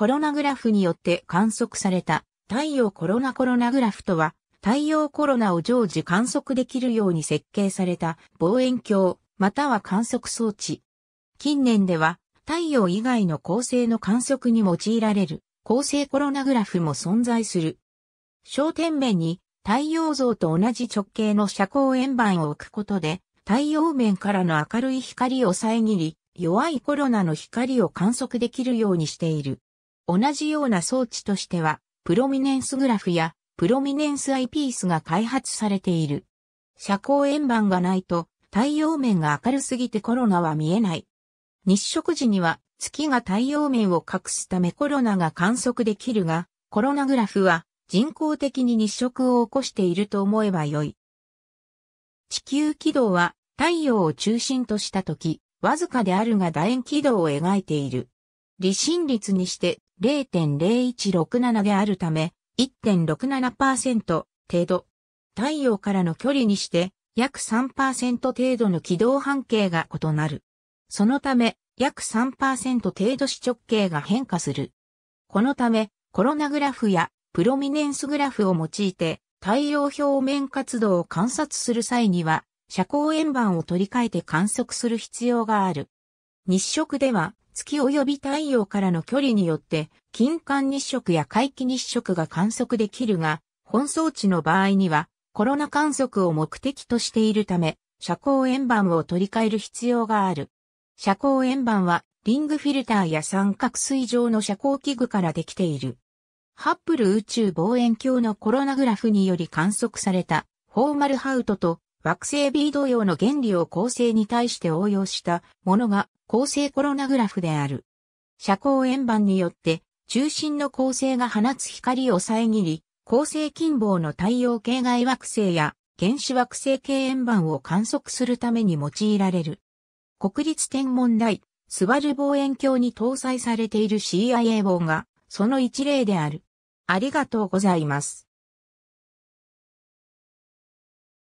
コロナグラフによって観測された太陽コロナコロナグラフとは、太陽コロナを常時観測できるように設計された望遠鏡、または観測装置。近年では、太陽以外の恒星の観測に用いられる恒星コロナグラフも存在する。焦点面に太陽像と同じ直径の遮光円盤を置くことで、太陽面からの明るい光を遮り、弱いコロナの光を観測できるようにしている。同じような装置としては、プロミネンスグラフやプロミネンスアイピースが開発されている。遮光円盤がないと太陽面が明るすぎてコロナは見えない。日食時には月が太陽面を隠すためコロナが観測できるが、コロナグラフは人工的に日食を起こしていると思えばよい。地球軌道は太陽を中心とした時、わずかであるが楕円軌道を描いている。離心率にして0.0167であるため、1.67%程度。太陽からの距離にして約3%程度の軌道半径が異なる。そのため約3%程度視直径が変化する。このためコロナグラフやプロミネンスグラフを用いて太陽表面活動を観察する際には遮光円盤を取り替えて観測する必要がある。日食では月及び太陽からの距離によって、近間日食や回帰日食が観測できるが、本装置の場合には、コロナ観測を目的としているため、遮光円盤を取り替える必要がある。遮光円盤は、リングフィルターや三角錐状の遮光器具からできている。ハッブル宇宙望遠鏡のコロナグラフにより観測された、フォーマルハウトと惑星ビード用の原理を構成に対して応用したものが構成コロナグラフである。遮光円盤によって中心の構成が放つ光を遮り、構成近傍の太陽系外惑星や原子惑星系円盤を観測するために用いられる。国立天文台、スバル望遠鏡に搭載されている CIA 号が、その一例である。ありがとうございます。